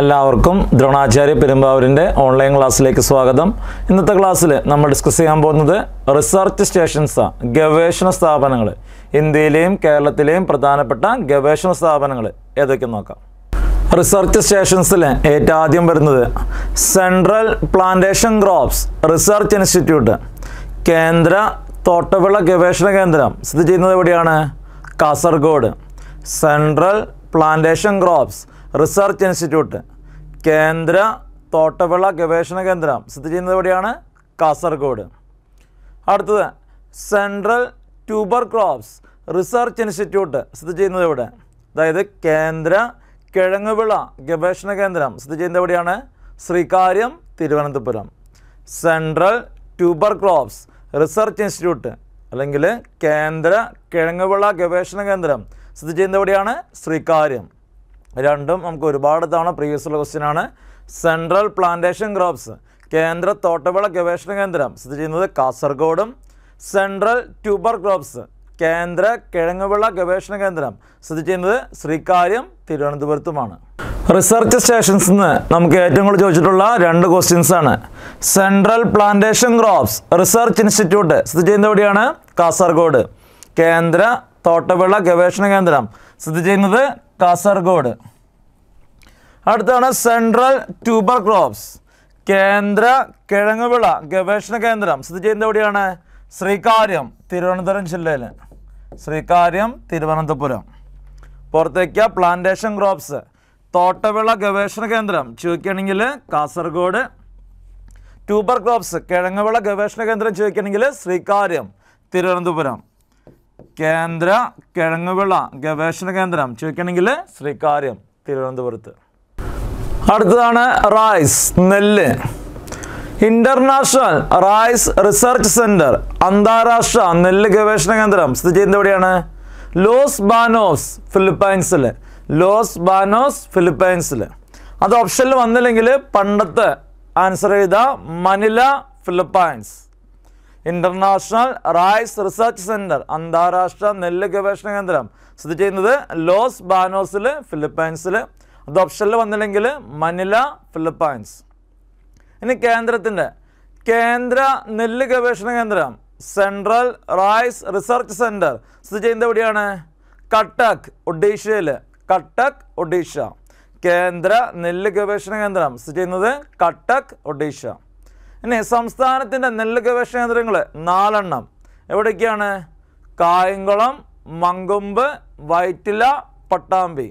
എല്ലാവർക്കും ദ്രോണാചാര്യ പെരുമ്പാവൂരിൻ്റെ ഓൺലൈൻ ക്ലാസ്സിലേക്ക് സ്വാഗതം ഇന്നത്തെ ക്ലാസ്സിൽ നമ്മൾ ഡിസ്കസ് ചെയ്യാൻ പോകുന്നത് റിസർച്ച് സ്റ്റേഷൻസാണ് ഗവേഷണ സ്ഥാപനങ്ങൾ ഇന്ത്യയിലെയും കേരളത്തിലെയും പ്രധാനപ്പെട്ട ഗവേഷണ സ്ഥാപനങ്ങൾ ഏതൊക്കെ നോക്കാം റിസർച്ച് സ്റ്റേഷൻസിൽ ഏറ്റവും ആദ്യം വരുന്നത് central plantation crops research institute കേന്ദ്ര തോട്ടവിള ഗവേഷണ കേന്ദ്രം സ്ഥിതി ചെയ്യുന്നത് എവിടെയാണ് Kasaragod central plantation crops research institute കേന്ദ്ര തോട്ടവിള ഗവേഷണ കേന്ദ്രം സ്ഥിതി ചെയ്യുന്നത് എവിടെയാണ് കാസർഗോഡ് അടുത്തത് central tuber crops research institute സ്ഥിതി ചെയ്യുന്നത് എവിടെ അതായത് കേന്ദ്ര കിഴങ്ങുവിള ഗവേഷണ കേന്ദ്രം സ്ഥിതി ചെയ്യുന്നത് എവിടെയാണ് Sreekaryam Thiruvananthapuram central tuber crops research institute അല്ലെങ്കിൽ കേന്ദ്ര കിഴങ്ങുവിള ഗവേഷണ കേന്ദ്രം സ്ഥിതി ചെയ്യുന്നത് എവിടെയാണ് ശ്രീകാര്യം രണ്ടും നമുക്ക് ഒരുപാട് തവണ പ്രീവിയസ് ക്വസ്റ്റ്യൻ ആണ് സെൻട്രൽ പ്ലാന്റേഷൻ ക്രോപ്സ് കേന്ദ്ര തോട്ടവിള ഗവേഷണ കേന്ദ്രം സ്ഥിതി ചെയ്യുന്നത് കാസർഗോഡും സെൻട്രൽ ട്യൂബർ ക്രോപ്സ് കേന്ദ്ര കിഴങ്ങുവിള ഗവേഷണ കേന്ദ്രം സ്ഥിതി ചെയ്യുന്നത് ശ്രീകാര്യം തിരുവനന്തപുരത്തുമാണ് റിസർച്ച് സ്റ്റേഷൻസ് നിന്ന് നമുക്ക് ഏറ്റവും കൂടുതൽ ചോദിച്ചിട്ടുള്ള രണ്ട് ക്വസ്റ്റ്യൻസ് ആണ് central plantation crops research institute സ്ഥിതി ചെയ്യുന്ന എവിടെയാണ് കാസർഗോഡ് കേന്ദ്ര തോട്ടവിള ഗവേഷണ കേന്ദ്രം സ്ഥിതി ചെയ്യുന്നത് കാസർഗോഡ് അടുത്താണ് സെൻട്രൽ ട്യൂബർ ക്രോപ്സ് കേന്ദ്ര കിഴങ്ങുവിള ഗവേഷണ കേന്ദ്രം സ്ഥിതി ചെയ്യുന്നത് എവിടെയാണ് ശ്രീകാര്യം തിരുവനന്തപുരം ജില്ലയിൽ ശ്രീകാര്യം തിരുവനന്തപുരം പുറത്തേക്ക പ്ലാന്റേഷൻ ക്രോപ്സ് തോട്ടവിള ഗവേഷണ കേന്ദ്രം ചോദിക്കുകയാണെങ്കിൽ കാസർഗോഡ് ട്യൂബർ ക്രോപ്സ് കിഴങ്ങുവിള ഗവേഷണ കേന്ദ്രം ചോദിക്കുകയാണെങ്കിൽ ശ്രീകാര്യം തിരുവനന്തപുരം കേന്ദ്ര കിഴങ്ങുവിള ഗവേഷണ കേന്ദ്രം ചോദിക്കണമെങ്കിൽ ശ്രീകാര്യം തിരുവനന്തപുരത്ത് അടുത്തതാണ് റൈസ് നെല്ല് ഇന്റർനാഷണൽ റൈസ് റിസർച്ച് സെന്റർ അന്താരാഷ്ട്ര നെല്ല് ഗവേഷണ കേന്ദ്രം സ്ഥിതി ചെയ്യുന്നത് എവിടെയാണ് ലോസ് ബാനോസ് ഫിലിപ്പൈൻസിൽ ലോസ് ബാനോസ് ഫിലിപ്പൈൻസിൽ അത് ഓപ്ഷനിൽ വന്നില്ലെങ്കിൽ പണ്ടത്തെ ആൻസർ ചെയ്ത Manila Philippines international rice research centre അന്താരാഷ്ട്ര നെല്ല് ഗവേഷണ കേന്ദ്രം സ്ഥിതി ചെയ്യുന്നത് ലോസ് ബാനോസിൽ ഫിലിപ്പൈൻസിൽ അത് ഓപ്ഷനിൽ വന്നില്ലെങ്കിൽ മനില ഫിലിപ്പൈൻസ് ഇനി കേന്ദ്രത്തിൻ്റെ കേന്ദ്ര നെല്ല് ഗവേഷണ കേന്ദ്രം സെൻട്രൽ റൈസ് റിസർച്ച് സെൻറ്റർ സ്ഥിതി ചെയ്യുന്നത് എവിടെയാണ് കട്ടക് ഒഡീഷയിൽ കട്ടക് ഒഡീഷ കേന്ദ്ര നെല്ല് ഗവേഷണ കേന്ദ്രം സ്ഥിതി ചെയ്യുന്നത് കട്ടക് ഒഡീഷ ഇനി സംസ്ഥാനത്തിൻ്റെ നെല്ല് ഗവേഷണ കേന്ദ്രങ്ങൾ നാലെണ്ണം എവിടേക്കാണ് കായംകുളം മങ്കൊമ്പ് വൈറ്റില പട്ടാമ്പി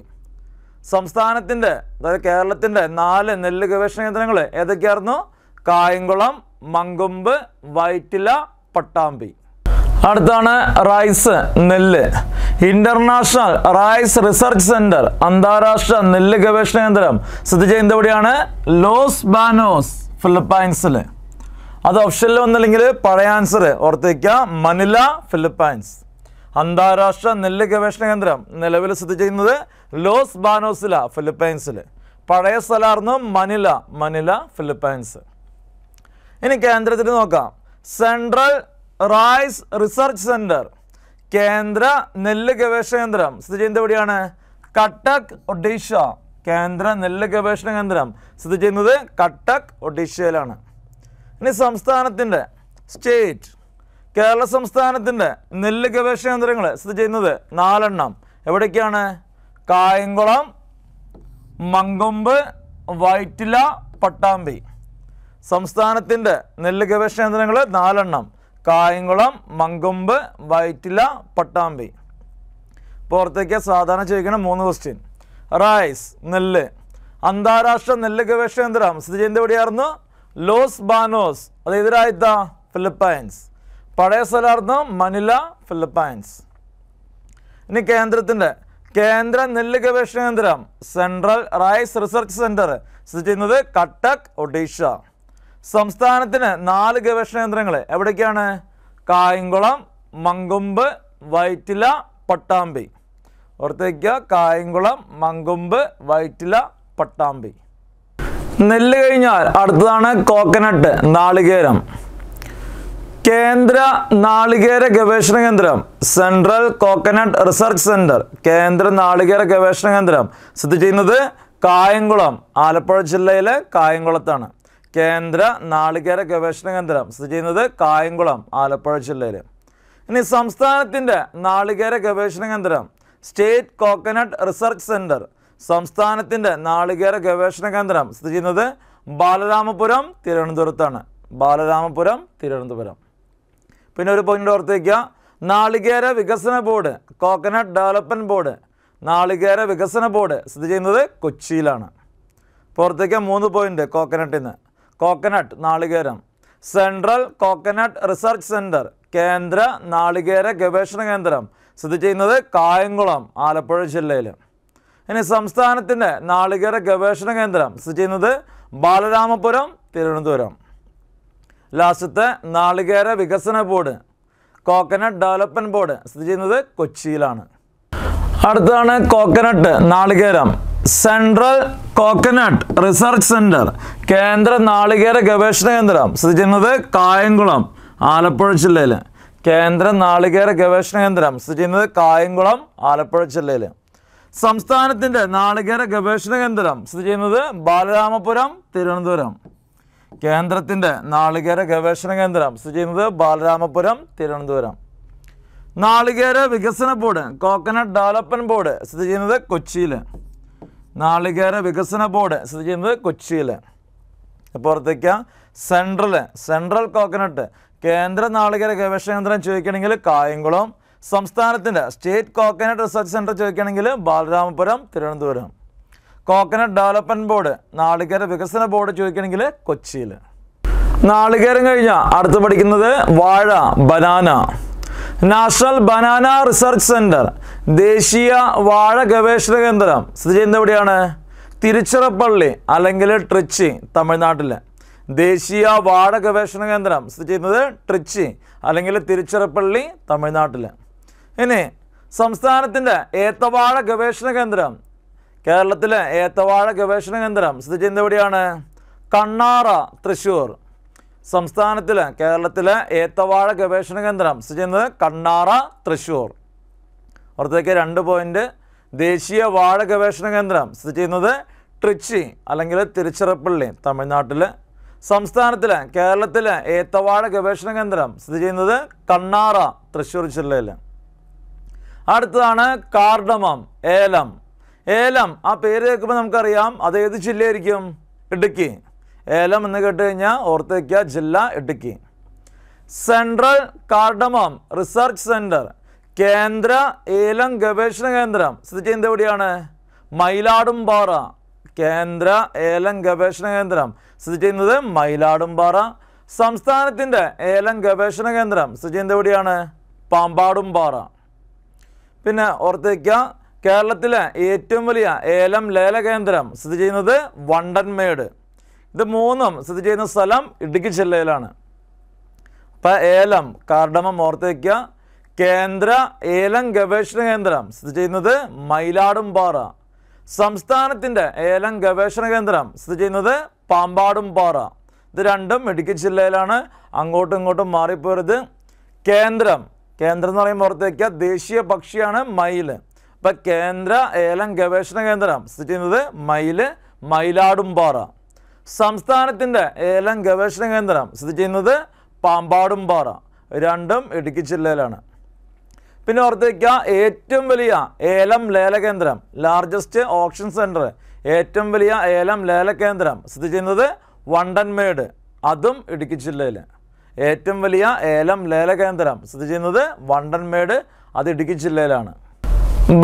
സംസ്ഥാനത്തിൻ്റെ അതായത് കേരളത്തിൻ്റെ നാല് നെല്ല് ഗവേഷണ കേന്ദ്രങ്ങൾ ഏതൊക്കെയായിരുന്നു കായംകുളം മങ്കൊമ്പ് വൈറ്റില പട്ടാമ്പി അടുത്താണ് റൈസ് നെല്ല് ഇന്റർനാഷണൽ റൈസ് റിസർച്ച് സെന്റർ അന്താരാഷ്ട്ര നെല്ല് ഗവേഷണ കേന്ദ്രം സ്ഥിതി ചെയ്യുന്നത് എവിടെയാണ് ലോസ് ബാനോസ് ഫിലിപ്പൈൻസിൽ അത് ഓപ്ഷനിൽ വന്നില്ലെങ്കിൽ പഴയ ആൻസർ ഓർത്തേക്കുക മനില ഫിലിപ്പൈൻസ് അന്താരാഷ്ട്ര നെല്ല് ഗവേഷണ കേന്ദ്രം നിലവിൽ സ്ഥിതി ചെയ്യുന്നത് ലോസ് ബാനോസില ഫിലിപ്പൈൻസിൽ പഴയ സ്ഥലമായിരുന്നു മനില മനില ഫിലിപ്പൈൻസ് ഇനി കേന്ദ്രത്തിൽ നോക്കാം സെൻട്രൽ റൈസ് റിസർച്ച് സെൻറ്റർ കേന്ദ്ര നെല്ല് ഗവേഷണ കേന്ദ്രം സ്ഥിതി ചെയ്യുന്നത് എവിടെയാണ് കട്ടക് ഒഡീഷ കേന്ദ്ര നെല്ല് ഗവേഷണ കേന്ദ്രം സ്ഥിതി ചെയ്യുന്നത് കട്ടക് ഒഡീഷയിലാണ് ഇനി സംസ്ഥാനത്തിൻ്റെ സ്റ്റേറ്റ് കേരള സംസ്ഥാനത്തിൻ്റെ നെല്ല് ഗവേഷണ കേന്ദ്രങ്ങൾ സ്ഥിതി ചെയ്യുന്നത് നാലെണ്ണം എവിടേക്കാണ് കായംകുളം മങ്കൊമ്പ് വൈറ്റില പട്ടാമ്പി സംസ്ഥാനത്തിൻ്റെ നെല്ല് ഗവേഷണ കേന്ദ്രങ്ങൾ നാലെണ്ണം കായംകുളം മങ്കൊമ്പ് വൈറ്റില പട്ടാമ്പി പുറത്തേക്ക് സാധാരണ ചോദിക്കുന്ന മൂന്ന് ക്വസ്റ്റ്യൻ റൈസ് നെല്ല് അന്താരാഷ്ട്ര നെല്ല് ഗവേഷണ കേന്ദ്രം സ്ഥിതി ചെയ്യുന്നത് എവിടെയായിരുന്നു ലോസ് ബാനോസ് അത് എതിരായിത്ത ഫിലിപ്പൈൻസ് പഴയ സ്ഥലാർത്ഥം മനില ഫിലിപ്പൈൻസ് ഇനി കേന്ദ്രത്തിൻ്റെ കേന്ദ്ര നെല്ല് ഗവേഷണ കേന്ദ്രം സെൻട്രൽ റൈസ് റിസർച്ച് സെൻറ്റർ സ്ഥിതി ചെയ്യുന്നത് കട്ടക് ഒഡീഷ സംസ്ഥാനത്തിന് നാല് ഗവേഷണ കേന്ദ്രങ്ങൾ എവിടേക്കാണ് കായംകുളം മങ്കൊമ്പ് വൈറ്റില പട്ടാമ്പി ഓർത്തേക്കുക കായംകുളം മങ്കൊമ്പ് വൈറ്റില പട്ടാമ്പി നെല്ല് കഴിഞ്ഞാൽ അടുത്തതാണ് കോക്കനട്ട് നാളികേരം കേന്ദ്ര നാളികേര ഗവേഷണ കേന്ദ്രം സെൻട്രൽ കോക്കനട്ട് റിസർച്ച് സെന്റർ കേന്ദ്ര നാളികേര ഗവേഷണ കേന്ദ്രം സ്ഥിതി ചെയ്യുന്നത് കായംകുളം ആലപ്പുഴ ജില്ലയിലെ കായംകുളത്താണ് കേന്ദ്ര നാളികേര ഗവേഷണ കേന്ദ്രം സ്ഥിതി ചെയ്യുന്നത് കായംകുളം ആലപ്പുഴ ജില്ലയിൽ ഇനി സംസ്ഥാനത്തിൻ്റെ നാളികേര ഗവേഷണ കേന്ദ്രം സ്റ്റേറ്റ് കോക്കനട്ട് റിസർച്ച് സെൻറ്റർ സംസ്ഥാനത്തിൻ്റെ നാളികേര ഗവേഷണ കേന്ദ്രം സ്ഥിതി ചെയ്യുന്നത് ബാലരാമപുരം തിരുവനന്തപുരത്താണ് ബാലരാമപുരം തിരുവനന്തപുരം പിന്നെ ഒരു പോയിന്റ് ഓർത്തേക്കുക നാളികേര വികസന ബോർഡ് കോക്കനട്ട് ഡെവലപ്മെൻറ്റ് ബോർഡ് നാളികേര വികസന ബോർഡ് സ്ഥിതി ചെയ്യുന്നത് കൊച്ചിയിലാണ് പുറത്തേക്ക് മൂന്ന് പോയിന്റ് കോക്കനട്ടിന് കോക്കനട്ട് നാളികേരം സെൻട്രൽ കോക്കനട്ട് റിസർച്ച് സെൻറ്റർ കേന്ദ്ര നാളികേര ഗവേഷണ കേന്ദ്രം സ്ഥിതി ചെയ്യുന്നത് കായംകുളം ആലപ്പുഴ ജില്ലയിൽ ഇനി സംസ്ഥാനത്തിൻ്റെ നാളികേര ഗവേഷണ കേന്ദ്രം സ്ഥിതി ചെയ്യുന്നത് ബാലരാമപുരം തിരുവനന്തപുരം ലാസ്റ്റത്തെ നാളികേര വികസന ബോർഡ് കോക്കനട്ട് ഡെവലപ്മെൻറ്റ് ബോർഡ് സ്ഥിതി ചെയ്യുന്നത് കൊച്ചിയിലാണ് അടുത്താണ് കോക്കനട്ട് നാളികേരം സെൻട്രൽ കോക്കനട്ട് റിസർച്ച് സെൻറ്റർ കേന്ദ്ര നാളികേര ഗവേഷണ കേന്ദ്രം സ്ഥിതി ചെയ്യുന്നത് കായംകുളം ആലപ്പുഴ ജില്ലയിൽ കേന്ദ്ര നാളികേര ഗവേഷണ കേന്ദ്രം സ്ഥിതി ചെയ്യുന്നത് കായംകുളം ആലപ്പുഴ ജില്ലയിൽ സംസ്ഥാനത്തിൻ്റെ നാളികേര ഗവേഷണ കേന്ദ്രം സ്ഥിതി ചെയ്യുന്നത് ബാലരാമപുരം തിരുവനന്തപുരം കേന്ദ്രത്തിൻ്റെ നാളികേര ഗവേഷണ കേന്ദ്രം സ്ഥിതി ചെയ്യുന്നത് ബാലരാമപുരം തിരുവനന്തപുരം നാളികേര വികസന ബോർഡ് കോക്കനട്ട് ഡെവലപ്മെൻറ്റ് ബോർഡ് സ്ഥിതി ചെയ്യുന്നത് കൊച്ചിയിൽ നാളികേര വികസന ബോർഡ് സ്ഥിതി ചെയ്യുന്നത് കൊച്ചിയിൽ പുറത്തേക്ക് സെൻട്രൽ സെൻട്രൽ കോക്കനട്ട് കേന്ദ്ര നാളികേര ഗവേഷണ കേന്ദ്രം ചോദിക്കണമെങ്കിൽ കായംകുളം സംസ്ഥാനത്തിൻ്റെ സ്റ്റേറ്റ് കോക്കനട്ട് റിസർച്ച് സെൻറ്റർ ചോദിക്കുകയാണെങ്കിൽ Balaramapuram Thiruvananthapuram coconut development board നാളികേര വികസന ബോർഡ് ചോദിക്കുകയാണെങ്കിൽ കൊച്ചിയിൽ നാളികേരം കഴിഞ്ഞ അടുത്ത് പഠിക്കുന്നത് വാഴ banana national banana research centre ദേശീയ വാഴ ഗവേഷണ കേന്ദ്രം സ്ഥിതി ചെയ്യുന്നത് എവിടെയാണ് തിരുച്ചിറപ്പള്ളി അല്ലെങ്കിൽ ട്രിച്ചി തമിഴ്നാട്ടിൽ ദേശീയ വാഴ ഗവേഷണ കേന്ദ്രം സ്ഥിതി ചെയ്യുന്നത് ട്രിച്ചി അല്ലെങ്കിൽ തിരുച്ചിറപ്പള്ളി തമിഴ്നാട്ടിൽ ഇനി സംസ്ഥാനത്തിൻ്റെ ഏത്തവാഴ ഗവേഷണ കേന്ദ്രം കേരളത്തിലെ ഏത്തവാഴ ഗവേഷണ കേന്ദ്രം സ്ഥിതി ചെയ്യുന്നത് എവിടെയാണ് കണ്ണാറ തൃശ്ശൂർ സംസ്ഥാനത്തിലെ കേരളത്തിലെ ഏത്തവാഴ ഗവേഷണ കേന്ദ്രം സ്ഥിതി ചെയ്യുന്നത് കണ്ണാറ തൃശ്ശൂർ പുറത്തേക്ക് രണ്ട് പോയിൻ്റ് ദേശീയ വാഴ ഗവേഷണ കേന്ദ്രം സ്ഥിതി ചെയ്യുന്നത് ട്രിച്ചി അല്ലെങ്കിൽ തിരുച്ചിറപ്പള്ളി തമിഴ്നാട്ടിൽ സംസ്ഥാനത്തിലെ കേരളത്തിലെ ഏത്തവാഴ ഗവേഷണ കേന്ദ്രം സ്ഥിതി ചെയ്യുന്നത് കണ്ണാറ തൃശ്ശൂർ ജില്ലയിൽ അടുത്തതാണ് കാർഡമം ഏലം ഏലം ആ പേര് കേൾക്കുമ്പോൾ നമുക്കറിയാം അത് ഏത് ജില്ലയായിരിക്കും ഇടുക്കി ഏലം എന്ന് കേട്ട് കഴിഞ്ഞാൽ ഓർത്തേക്ക ജില്ല Idukki central cardamom research centre കേന്ദ്ര ഏലം ഗവേഷണ കേന്ദ്രം സ്ഥിതി ചെയ്യുന്നത് എവിടെയാണ് മയിലാടുംപാറ കേന്ദ്ര ഏലം ഗവേഷണ കേന്ദ്രം സ്ഥിതി ചെയ്യുന്നത് മയിലാടുംപാറ സംസ്ഥാനത്തിൻ്റെ ഏലം ഗവേഷണ കേന്ദ്രം സ്ഥിതി ചെയ്യുന്നത് എവിടെയാണ് പാമ്പാടുംപാറ പിന്നെ ഓർത്തേക്കുക കേരളത്തിലെ ഏറ്റവും വലിയ ഏലം ലേല കേന്ദ്രം സ്ഥിതി ചെയ്യുന്നത് വണ്ടൻമേട് ഇത് മൂന്നും സ്ഥിതി ചെയ്യുന്ന സ്ഥലം ഇടുക്കി ജില്ലയിലാണ് അപ്പോൾ ഏലം കാർഡമം ഓർത്തേക്കുക കേന്ദ്ര ഏലം ഗവേഷണ കേന്ദ്രം സ്ഥിതി ചെയ്യുന്നത് മയിലാടുംപാറ സംസ്ഥാനത്തിൻ്റെ ഏലം ഗവേഷണ കേന്ദ്രം സ്ഥിതി ചെയ്യുന്നത് പാമ്പാടുംപാറ ഇത് രണ്ടും ഇടുക്കി ജില്ലയിലാണ് അങ്ങോട്ടും ഇങ്ങോട്ടും മാറിപ്പോരുത് കേന്ദ്രം കേന്ദ്രം എന്ന് പറയുമ്പോൾ പുറത്തേക്ക് ദേശീയ പക്ഷിയാണ് മയില് ഇപ്പം കേന്ദ്ര ഏലം ഗവേഷണ കേന്ദ്രം സ്ഥിതി ചെയ്യുന്നത് മയില് മയിലാടുംപാറ സംസ്ഥാനത്തിൻ്റെ ഏലം ഗവേഷണ കേന്ദ്രം സ്ഥിതി ചെയ്യുന്നത് പാമ്പാടുംപാറ രണ്ടും ഇടുക്കി ജില്ലയിലാണ് പിന്നെ ഓർത്തേക്കുക ഏറ്റവും വലിയ ഏലം ലേല കേന്ദ്രം ലാർജസ്റ്റ് ഓപ്ഷൻ സെൻറ്റർ ഏറ്റവും വലിയ ഏലം ലേല കേന്ദ്രം സ്ഥിതി ചെയ്യുന്നത് വണ്ടൻമേട് അതും ഇടുക്കി ജില്ലയിൽ ഏറ്റവും വലിയ ഏലം ലേല കേന്ദ്രം സ്ഥിതി ചെയ്യുന്നത് വണ്ടൻമേട് അത് ഇടുക്കി ജില്ലയിലാണ്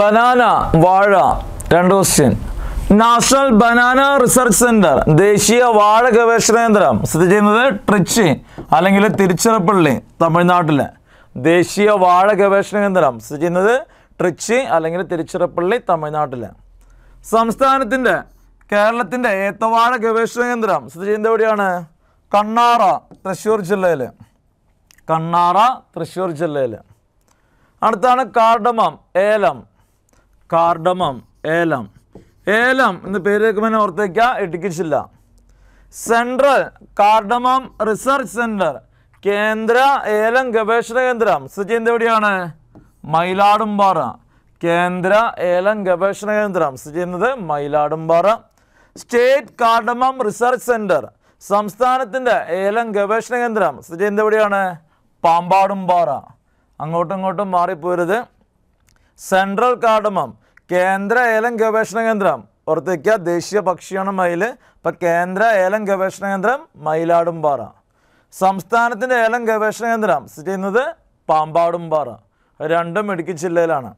ബനാന വാഴ രണ്ട് question national banana research centre ദേശീയ വാഴ ഗവേഷണ കേന്ദ്രം സ്ഥിതി ചെയ്യുന്നത് ട്രിച്ചി അല്ലെങ്കിൽ തിരുച്ചിറപ്പള്ളി തമിഴ്നാട്ടിലെ ദേശീയ വാഴ ഗവേഷണ കേന്ദ്രം സ്ഥിതി ചെയ്യുന്നത് ട്രിച്ചി അല്ലെങ്കിൽ തിരുച്ചിറപ്പള്ളി തമിഴ്നാട്ടിലെ സംസ്ഥാനത്തിൻ്റെ കേരളത്തിൻ്റെ ഏത്തവാഴ ഗവേഷണ കേന്ദ്രം സ്ഥിതി ചെയ്യുന്നത് എവിടെയാണ് കണ്ണാറ തൃശ്ശൂർ ജില്ലയിൽ കണ്ണാറ തൃശ്ശൂർ ജില്ലയിൽ അടുത്താണ് കാർഡമം ഏലം കാർഡമം ഏലം ഏലം എന്ന് പേര് വെക്കുമ്പോൾ ഓർത്തേക്കുക ഇടുക്കി ജില്ല സെൻട്രൽ കാർഡമം റിസർച്ച് സെൻറ്റർ കേന്ദ്ര ഏലം ഗവേഷണ കേന്ദ്രം സ്ഥിതി ചെയ്യുന്നത് എവിടെയാണ് മയിലാടുംപാറ കേന്ദ്ര ഏലം ഗവേഷണ കേന്ദ്രം സ്ഥിതി ചെയ്യുന്നത് Mayiladumpara state cardamom research centre സംസ്ഥാനത്തിൻ്റെ ഏലം ഗവേഷണ കേന്ദ്രം സ്ഥിതി എന്തെവിടെയാണ് പാമ്പാടുംപാറ അങ്ങോട്ടും ഇങ്ങോട്ടും മാറിപ്പോരുത് സെൻട്രൽ കാർഡമം കേന്ദ്ര ഏലം ഗവേഷണ കേന്ദ്രം ഓർത്തേക്കുക ദേശീയ പക്ഷിയാണ് മയിൽ അപ്പം കേന്ദ്ര ഏലം ഗവേഷണ കേന്ദ്രം പാറ സംസ്ഥാനത്തിൻ്റെ ഏലം ഗവേഷണ കേന്ദ്രം സ്ഥിതി ചെയ്യുന്നത് പാമ്പാടുംപാറ രണ്ടും ഇടുക്കി ജില്ലയിലാണ്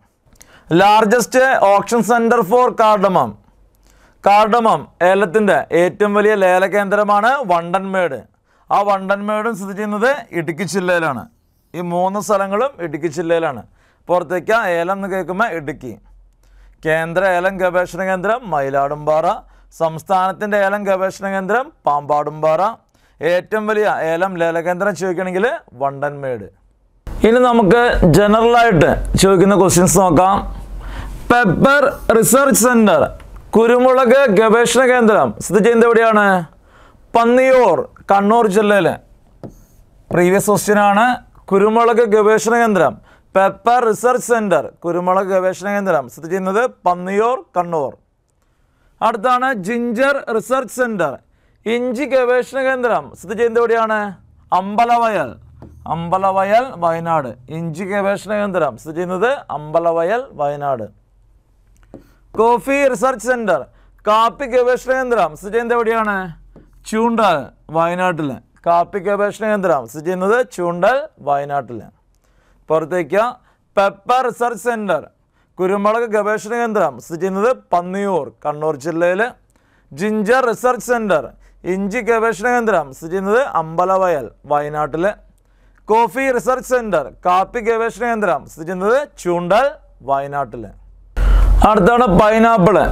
largest auction centre for cardamom cardamom ഏലത്തിൻ്റെ ഏറ്റവും വലിയ ലേല കേന്ദ്രമാണ് വണ്ടൻമേട് ആ വണ്ടൻമേടും സ്ഥിതി ചെയ്യുന്നത് ഇടുക്കി ജില്ലയിലാണ് ഈ മൂന്ന് സ്ഥലങ്ങളും ഇടുക്കി ജില്ലയിലാണ് പുറത്തേക്ക് ഏലം എന്ന് കേൾക്കുമ്പോൾ ഇടുക്കി കേന്ദ്ര ഏലം ഗവേഷണ കേന്ദ്രം മയിലാടുംപാറ സംസ്ഥാനത്തിൻ്റെ ഏലം ഗവേഷണ കേന്ദ്രം പാമ്പാടുംപാറ ഏറ്റവും വലിയ ഏലം ലേലകേന്ദ്രം ചോദിക്കണമെങ്കിൽ വണ്ടൻമേട് ഇനി നമുക്ക് ജനറലായിട്ട് ചോദിക്കുന്ന ക്വസ്റ്റ്യൻസ് നോക്കാം പെപ്പർ റിസർച്ച് സെൻറ്റർ കുരുമുളക് ഗവേഷണ കേന്ദ്രം സ്ഥിതി ചെയ്യുന്നത് എവിടെയാണ് പന്നിയൂർ കണ്ണൂർ ജില്ലയിൽ പ്രീവിയസ് ആണ് കുരുമുളക് ഗവേഷണ കേന്ദ്രം പെപ്പർ റിസർച്ച് സെൻറ്റർ കുരുമുളക് ഗവേഷണ കേന്ദ്രം സ്ഥിതി ചെയ്യുന്നത് പന്നിയൂർ കണ്ണൂർ അടുത്താണ് ജിഞ്ചർ റിസർച്ച് സെൻറ്റർ ഇഞ്ചി ഗവേഷണ കേന്ദ്രം സ്ഥിതി ചെയ്യുന്നത് എവിടെയാണ് അമ്പലവയൽ അമ്പലവയൽ വയനാട് ഇഞ്ചി ഗവേഷണ കേന്ദ്രം സ്ഥിതി ചെയ്യുന്നത് Ambalavayal Wayanad coffee research centre കാപ്പി ഗവേഷണ കേന്ദ്രം സ്ഥിതി ചെയ്യുന്നത് എവിടെയാണ് ചൂണ്ടൽ വയനാട്ടിൽ കാപ്പി ഗവേഷണ കേന്ദ്രം സ്ഥിതി ചെയ്യുന്നത് ചൂണ്ടൽ വയനാട്ടിൽ പുറത്തേക്ക് പെപ്പർ റിസർച്ച് സെൻറ്റർ കുരുമുളക് ഗവേഷണ കേന്ദ്രം സ്ഥിതി ചെയ്യുന്നത് പന്നിയൂർ കണ്ണൂർ ജില്ലയിൽ ജിഞ്ചർ റിസർച്ച് സെൻറ്റർ ഇഞ്ചി ഗവേഷണ കേന്ദ്രം സ്ഥിതി ചെയ്യുന്നത് അമ്പലവയൽ വയനാട്ടിൽ കോഫി റിസർച്ച് സെൻറ്റർ കാപ്പി ഗവേഷണ കേന്ദ്രം സ്ഥിതി ചെയ്യുന്നത് ചൂണ്ടൽ വയനാട്ടിൽ അടുത്താണ് പൈനാപ്പിള്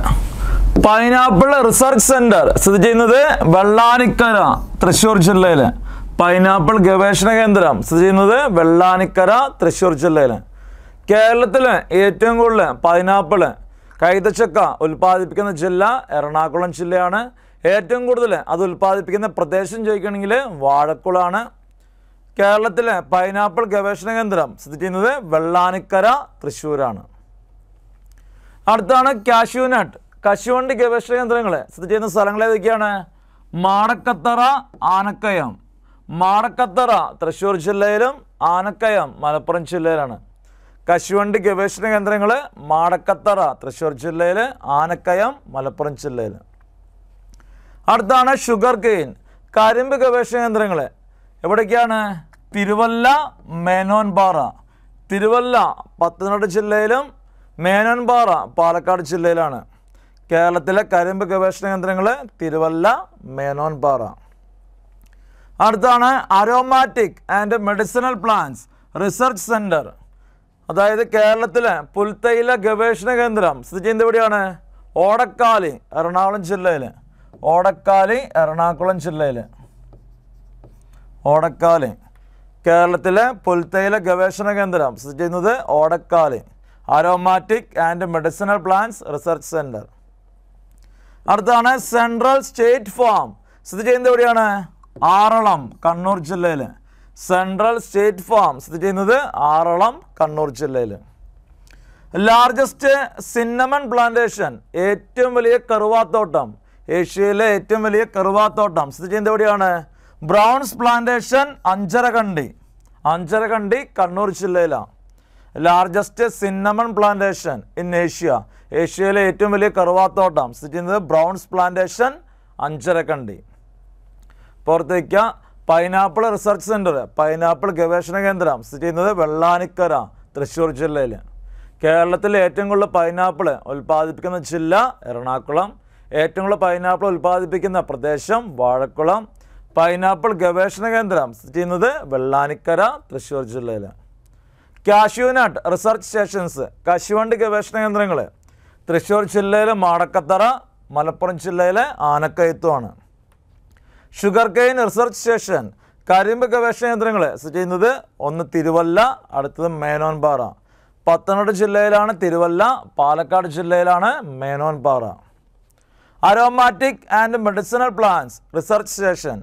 പൈനാപ്പിൾ റിസർച്ച് സെന്റർ സ്ഥിതി ചെയ്യുന്നത് വെള്ളാനിക്കര തൃശ്ശൂർ ജില്ലയില് പൈനാപ്പിൾ ഗവേഷണ കേന്ദ്രം സ്ഥിതി ചെയ്യുന്നത് വെള്ളാനിക്കര തൃശ്ശൂർ ജില്ലയില് കേരളത്തില് ഏറ്റവും കൂടുതൽ പൈനാപ്പിള് കൈതച്ചക്ക ഉൽപ്പാദിപ്പിക്കുന്ന ജില്ല എറണാകുളം ജില്ലയാണ് ഏറ്റവും കൂടുതൽ അത് ഉൽപ്പാദിപ്പിക്കുന്ന പ്രദേശം ചോദിക്കണമെങ്കിൽ വാഴക്കുളാണ് കേരളത്തിലെ പൈനാപ്പിൾ ഗവേഷണ കേന്ദ്രം സ്ഥിതി ചെയ്യുന്നത് വെള്ളാനിക്കര തൃശ്ശൂരാണ് അടുത്താണ് കാശ്യൂനാട്ട് കശുവണ്ടി ഗവേഷണ കേന്ദ്രങ്ങൾ സ്ഥിതി ചെയ്യുന്ന സ്ഥലങ്ങൾ ഏതൊക്കെയാണ് മാടക്കത്തറ ആനക്കയം മാടക്കത്തറ തൃശ്ശൂർ ജില്ലയിലും ആനക്കയം മലപ്പുറം ജില്ലയിലാണ് കശുവണ്ടി ഗവേഷണ കേന്ദ്രങ്ങൾ മാടക്കത്തറ തൃശ്ശൂർ ജില്ലയിൽ ആനക്കയം മലപ്പുറം ജില്ലയിൽ അടുത്താണ് ഷുഗർ കെയിൻ കരിമ്പ് ഗവേഷണ കേന്ദ്രങ്ങൾ എവിടേക്കാണ് തിരുവല്ല മേനോൻപാറ തിരുവല്ല പത്തനംതിട്ട ജില്ലയിലും മേനൻപാറ പാലക്കാട് ജില്ലയിലാണ് കേരളത്തിലെ കരിമ്പ് ഗവേഷണ കേന്ദ്രങ്ങൾ തിരുവല്ല മേനോൻപാറ അടുത്താണ് aromatic and medicinal plants research centre അതായത് കേരളത്തിലെ പുൽത്തൈല ഗവേഷണ കേന്ദ്രം സ്ഥിതി ചെയ്യുന്നത് എവിടെയാണ് ഓടക്കാലി എറണാകുളം ജില്ലയിൽ ഓടക്കാലി എറണാകുളം ജില്ലയിൽ ഓടക്കാലി കേരളത്തിലെ പുൽത്തൈല ഗവേഷണ കേന്ദ്രം സ്ഥിതി ചെയ്യുന്നത് Odakkali aromatic and medicinal plants research centre അടുത്താണ് സെൻട്രൽ സ്റ്റേറ്റ് ഫാം സ്ഥിതി ചെയ്യുന്നത് എവിടെയാണ് ആറളം കണ്ണൂർ ജില്ലയിൽ സെൻട്രൽ സ്റ്റേറ്റ് ഫാം സ്ഥിതി ചെയ്യുന്നത് ആറളം കണ്ണൂർ ജില്ലയിൽ ലാർജസ്റ്റ് സിന്നമൺ പ്ലാന്റേഷൻ ഏറ്റവും വലിയ കറുവാത്തോട്ടം ഏഷ്യയിലെ ഏറ്റവും വലിയ കറുവാത്തോട്ടം സ്ഥിതി ചെയ്യുന്നത് എവിടെയാണ് ബ്രൗൺസ് പ്ലാന്റേഷൻ അഞ്ചരകണ്ടി അഞ്ചരകണ്ടി കണ്ണൂർ ജില്ലയിലാണ് largest cinnamon plantation in Asia ഏഷ്യയിലെ ഏറ്റവും വലിയ കറുവാത്തോട്ടം സ്ഥിതി ചെയ്യുന്നത് ബ്രൗൺസ് പ്ലാന്റേഷൻ അഞ്ചരക്കണ്ടി പുറത്തേക്ക് പൈനാപ്പിൾ റിസർച്ച് സെൻറ്റർ പൈനാപ്പിൾ ഗവേഷണ കേന്ദ്രം സ്ഥിതി ചെയ്യുന്നത് വെള്ളാനിക്കര തൃശ്ശൂർ ജില്ലയിൽ കേരളത്തിൽ ഏറ്റവും കൂടുതൽ പൈനാപ്പിൾ ഉൽപ്പാദിപ്പിക്കുന്ന ജില്ല എറണാകുളം ഏറ്റവും കൂടുതൽ പൈനാപ്പിൾ ഉൽപ്പാദിപ്പിക്കുന്ന പ്രദേശം വാഴക്കുളം പൈനാപ്പിൾ ഗവേഷണ കേന്ദ്രം സ്ഥിതി ചെയ്യുന്നത് വെള്ളാനിക്കര തൃശ്ശൂർ ജില്ലയിലാണ് കാഷ്യൂനാട്ട് റിസർച്ച് സ്റ്റേഷൻസ് കശുവണ്ട് ഗവേഷണ കേന്ദ്രങ്ങൾ തൃശ്ശൂർ ജില്ലയിലെ മാടക്കത്തറ മലപ്പുറം ജില്ലയിലെ ആനക്കയത്തുമാണ് ഷുഗർ കെയിൻ റിസർച്ച് സ്റ്റേഷൻ കരിമ്പ് ഗവേഷണ കേന്ദ്രങ്ങൾ ചെയ്യുന്നത് ഒന്ന് തിരുവല്ല അടുത്തത് മേനോൻപാറ പത്തനംതിട്ട ജില്ലയിലാണ് തിരുവല്ല പാലക്കാട് ജില്ലയിലാണ് Menonpara aromatic and medicinal plants research station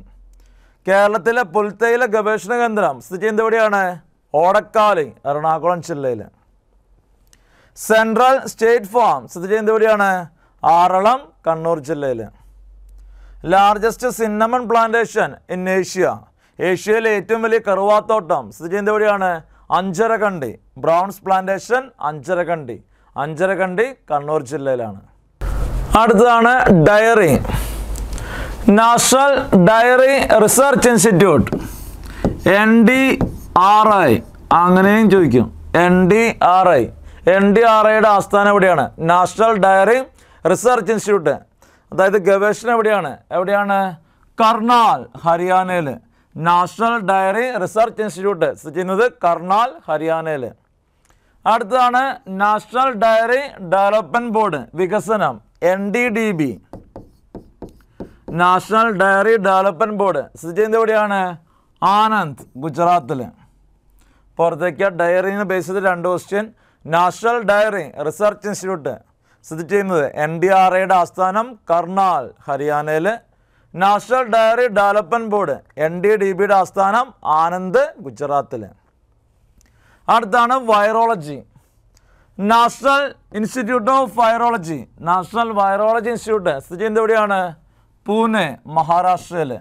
കേരളത്തിലെ പുൽത്തൈല ഗവേഷണ കേന്ദ്രം സ്ഥിതി ചെയ്യുന്നത് എവിടെയാണ് ഓടക്കാല് എറണാകുളം ജില്ലയിൽ സെൻട്രൽ സ്റ്റേറ്റ് ഫാം സ്ഥിതി ചെയ്യുന്നത് എവിടെയാണ് ആറളം കണ്ണൂർ ജില്ലയിൽ largest cinnamon plantation in Asia ഏഷ്യയിലെ ഏറ്റവും വലിയ കറുവാത്തോട്ടം സ്ഥിതി ചെയ്യുന്നത് എവിടെയാണ് അഞ്ചരകണ്ടി ബ്രൗൺസ് പ്ലാന്റേഷൻ അഞ്ചരകണ്ടി അഞ്ചരകണ്ടി കണ്ണൂർ ജില്ലയിലാണ് അടുത്തതാണ് dairy national dairy research institute N D ആറായി അങ്ങനെയും ചോദിക്കും N D R I N D R ഐയുടെ ആസ്ഥാനം എവിടെയാണ് നാഷണൽ ഡയറി റിസർച്ച് ഇൻസ്റ്റിറ്റ്യൂട്ട് അതായത് ഗവേഷണം എവിടെയാണ് എവിടെയാണ് കർണാൽ ഹരിയാനയിൽ നാഷണൽ ഡയറി റിസർച്ച് ഇൻസ്റ്റിറ്റ്യൂട്ട് സ്ഥിതി ചെയ്യുന്നത് കർണാൽ ഹരിയാനയിൽ അടുത്തതാണ് നാഷണൽ ഡയറി ഡെവലപ്മെൻറ്റ് ബോർഡ് വികസനം N D D B national dairy development board സ്ഥിതി ചെയ്യുന്നത് എവിടെയാണ് ആനന്ദ് ഗുജറാത്തിൽ പുറത്തേക്ക് ഡയറിന് ബേസ് ചെയ്ത് രണ്ട് question national dairy research institute സ്ഥിതി ചെയ്യുന്നത് എൻ ഡി ആർ എയുടെ ആസ്ഥാനം കർണാൽ ഹരിയാനയിൽ national dairy development board N D D ബിയുടെ ആസ്ഥാനം ആനന്ദ് ഗുജറാത്തിൽ അടുത്താണ് virology national institute of virology national virology institute സ്ഥിതി ചെയ്യുന്നത് എവിടെയാണ് പൂനെ മഹാരാഷ്ട്രയിൽ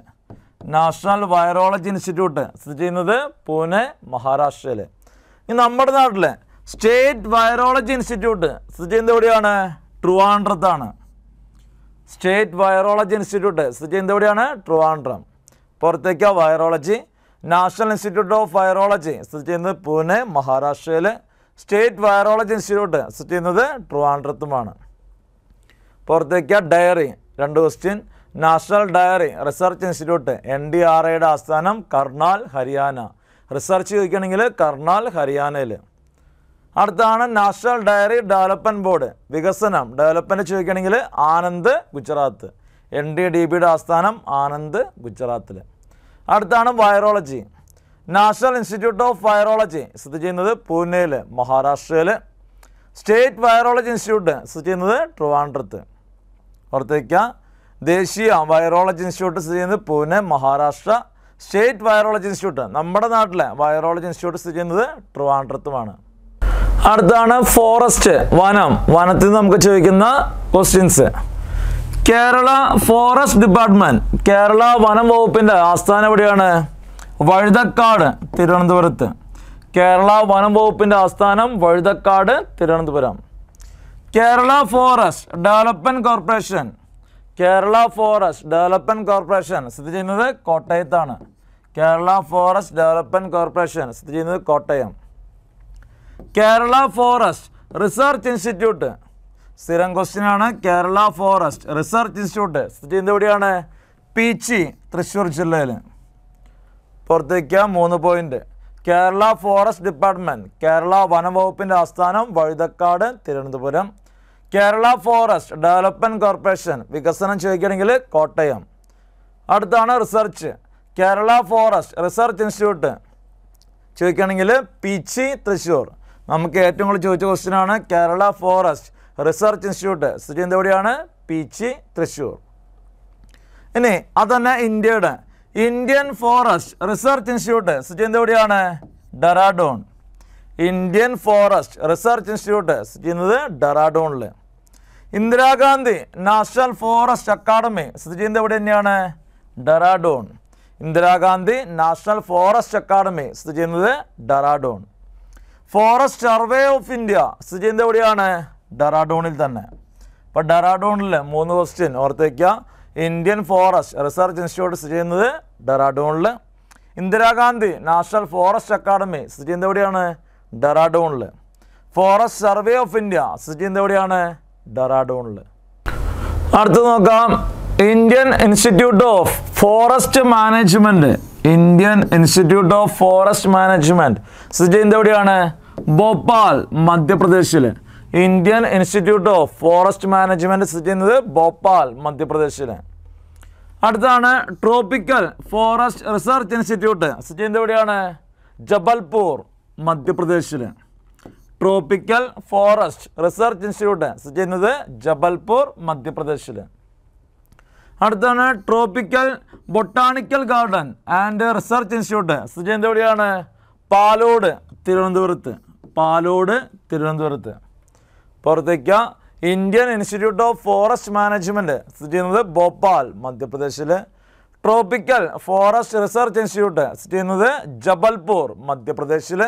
നാഷണൽ വൈറോളജി ഇൻസ്റ്റിറ്റ്യൂട്ട് സ്ഥിതി ചെയ്യുന്നത് പൂനെ മഹാരാഷ്ട്രയിൽ ഇനി നമ്മുടെ നാട്ടിലെ സ്റ്റേറ്റ് വൈറോളജി ഇൻസ്റ്റിറ്റ്യൂട്ട് സ്ഥിതി ചെയ്യുന്നത് എവിടെയാണ് ട്രുവാൻഡ്രത്താണ് സ്റ്റേറ്റ് വൈറോളജി ഇൻസ്റ്റിറ്റ്യൂട്ട് സ്ഥിതി ചെയ്യുന്നത് എവിടെയാണ് ട്രുവാൻഡ്രം പുറത്തേക്ക് virology national institute of virology സ്ഥിതി ചെയ്യുന്നത് പൂനെ മഹാരാഷ്ട്രയിൽ സ്റ്റേറ്റ് വൈറോളജി ഇൻസ്റ്റിറ്റ്യൂട്ട് സ്ഥിതി ചെയ്യുന്നത് ട്രുവാൻഡ്രത്തുമാണ് പുറത്തേക്ക് ഡയറി രണ്ട് question national dairy research institute N D R എയുടെ ആസ്ഥാനം കർണാൽ ഹരിയാന റിസർച്ച് ചോദിക്കുകയാണെങ്കിൽ കർണാൽ ഹരിയാനയിൽ അടുത്താണ് നാഷണൽ ഡയറി ഡെവലപ്മെൻറ്റ് ബോർഡ് വികസനം ഡെവലപ്മെൻറ്റ് ചോദിക്കുകയാണെങ്കിൽ Anand Gujarat N D D ബിയുടെ ആസ്ഥാനം ആനന്ദ് ഗുജറാത്തിൽ അടുത്താണ് virology national institute of virology സ്ഥിതി ചെയ്യുന്നത് പൂനെയിൽ മഹാരാഷ്ട്രയിൽ സ്റ്റേറ്റ് വൈറോളജി ഇൻസ്റ്റിറ്റ്യൂട്ട് സ്ഥിതി ചെയ്യുന്നത് ട്രിവാൻഡ്രത്ത് ഓർത്തേക്കാം ദേശീയ വൈറോളജി ഇൻസ്റ്റിറ്റ്യൂട്ട് സ്ഥിതി ചെയ്യുന്നത് Pune Maharashtra state virology institute നമ്മുടെ നാട്ടിലെ വൈറോളജി ഇൻസ്റ്റിറ്റ്യൂട്ട് സ്ഥിതി ചെയ്യുന്നത് ട്രിവാൻഡ്രത്തുമാണ് അടുത്താണ് ഫോറസ്റ്റ് വനം വനത്തിൽ നിന്ന് നമുക്ക് ചോദിക്കുന്ന questions Kerala forest department Kerala വനം വകുപ്പിൻ്റെ ആസ്ഥാനം എവിടെയാണ് വഴുതക്കാട് തിരുവനന്തപുരത്ത് കേരള വനം വകുപ്പിൻ്റെ ആസ്ഥാനം Vazhuthacaud Thiruvananthapuram Kerala forest development corporation Kerala forest development corporation സ്ഥിതി ചെയ്യുന്നത് കോട്ടയത്താണ് കേരള ഫോറസ്റ്റ് ഡെവലപ്മെൻറ്റ് കോർപ്പറേഷൻ സ്ഥിതി ചെയ്യുന്നത് Kottayam Kerala forest research institute സ്ഥിരം ക്വസ്റ്റിനാണ് കേരള ഫോറസ്റ്റ് റിസർച്ച് ഇൻസ്റ്റിറ്റ്യൂട്ട് സ്ഥിതി ചെയ്യുന്നത് എവിടെയാണ് പീച്ചി തൃശ്ശൂർ ജില്ലയിൽ പുറത്തേക്ക് മൂന്ന് point Kerala forest department Kerala വകുപ്പിൻ്റെ ആസ്ഥാനം Vazhuthacaud Thiruvananthapuram Kerala forest development corporation വികസനം ചോദിക്കണമെങ്കിൽ കോട്ടയം അടുത്താണ് research Kerala forest research institute ചോദിക്കുകയാണെങ്കിൽ പിച്ചി തൃശ്ശൂർ നമുക്ക് ഏറ്റവും കൂടുതൽ ചോദിച്ച ക്വസ്റ്റ്യനാണ് കേരള ഫോറസ്റ്റ് റിസർച്ച് ഇൻസ്റ്റിറ്റ്യൂട്ട് സ്ഥിതി ചെയ്യുന്നത് എവിടെയാണ് പിച്ചി തൃശ്ശൂർ ഇനി അതന്നെ ഇന്ത്യയുടെ ഇന്ത്യൻ ഫോറസ്റ്റ് റിസർച്ച് ഇൻസ്റ്റിറ്റ്യൂട്ട് സ്ഥിതി ചെയ്യുന്നത് എവിടെയാണ് Dehradun Indian forest research institute സ്ഥിതി ചെയ്യുന്നത് ഡെറാഡോണിൽ ഇന്ദിരാഗാന്ധി നാഷണൽ ഫോറസ്റ്റ് അക്കാഡമി സ്ഥിതി ചെയ്യുന്നത് എവിടെ തന്നെയാണ് Dehradun Indira Gandhi national forest academy സ്ഥിതി ചെയ്യുന്നത് Dehradun forest survey of India സ്ഥിതി ചെയ്യുന്നത് എവിടെയാണ് ഡെറാഡോണിൽ തന്നെ അപ്പോൾ ഡെറാഡോണിൽ മൂന്ന് ക്വസ്റ്റ്യൻ ഓർത്തേക്കുക ഇന്ത്യൻ ഫോറസ്റ്റ് റിസർച്ച് ഇൻസ്റ്റിറ്റ്യൂട്ട് സ്ഥിതി ചെയ്യുന്നത് ഡറാഡോണിൽ ഇന്ദിരാഗാന്ധി നാഷണൽ ഫോറസ്റ്റ് അക്കാഡമി സ്ഥിതി ചെയ്യുന്നത് എവിടെയാണ് ഡറാഡോണിൽ ഫോറസ്റ്റ് സർവേ ഓഫ് ഇന്ത്യ സ്ഥിതി ചെയ്യുന്നത് എവിടെയാണ് ഡറാഡോണിൽ അടുത്ത് നോക്കാം Indian institute of forest management Indian institute of forest management സ്ഥിതി ചെയ്യുന്നത് എവിടെയാണ് ഭോപ്പാൽ മധ്യപ്രദേശിൽ Indian institute of forest management സ്ഥിതി ചെയ്യുന്നത് ഭോപ്പാൽ മധ്യപ്രദേശിൽ അടുത്താണ് ട്രോപ്പിക്കൽ ഫോറസ്റ്റ് റിസർച്ച് ഇൻസ്റ്റിറ്റ്യൂട്ട് സ്ഥിതി ചെയ്യുന്നത് എവിടെയാണ് ജബൽപൂർ മധ്യപ്രദേശിൽ ട്രോപ്പിക്കൽ ഫോറസ്റ്റ് റിസർച്ച് ഇൻസ്റ്റിറ്റ്യൂട്ട് സ്ഥിതി ചെയ്യുന്നത് ജബൽപൂർ മധ്യപ്രദേശിൽ അടുത്താണ് tropical botanical garden and research institute സ്ഥിതി ചെയ്യുന്നത് എവിടെയാണ് പാലോട് തിരുവനന്തപുരത്ത് പാലോട് തിരുവനന്തപുരത്ത് പുറത്തേക്ക Indian institute of forest management സ്ഥിതി ചെയ്യുന്നത് ഭോപ്പാൽ മധ്യപ്രദേശിൽ ട്രോപ്പിക്കൽ ഫോറസ്റ്റ് റിസർച്ച് ഇൻസ്റ്റിറ്റ്യൂട്ട് സ്ഥിതി ചെയ്യുന്നത് ജബൽപൂർ മധ്യപ്രദേശിൽ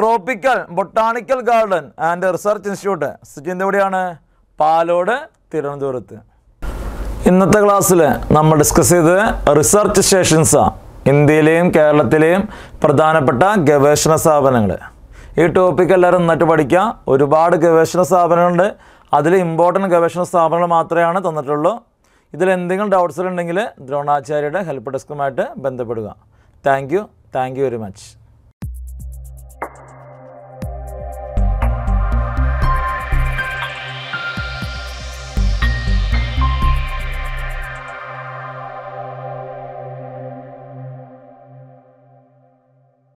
tropical botanical garden and research institute സ്ഥിതി എവിടെയാണ് പാലോട് തിരുവനന്തപുരത്ത് ഇന്നത്തെ ക്ലാസ്സിൽ നമ്മൾ ഡിസ്കസ് ചെയ്തത് റിസർച്ച് സ്റ്റേഷൻസാണ് ഇന്ത്യയിലെയും കേരളത്തിലെയും പ്രധാനപ്പെട്ട ഗവേഷണ സ്ഥാപനങ്ങൾ ഈ ടോപ്പിക്ക് എല്ലാവരും നന്നായിട്ട് പഠിക്കുക ഒരുപാട് ഗവേഷണ സ്ഥാപനങ്ങളുണ്ട് അതിൽ ഇമ്പോർട്ടൻറ്റ് ഗവേഷണ സ്ഥാപനങ്ങൾ മാത്രമാണ് തന്നിട്ടുള്ളൂ ഇതിൽ എന്തെങ്കിലും ഡൗട്ട്സ് ഉണ്ടെങ്കിൽ ദ്രോണാചാര്യയുടെ ഹെൽപ്പ് ഡെസ്കുമായിട്ട് ബന്ധപ്പെടുക thank you thank you very much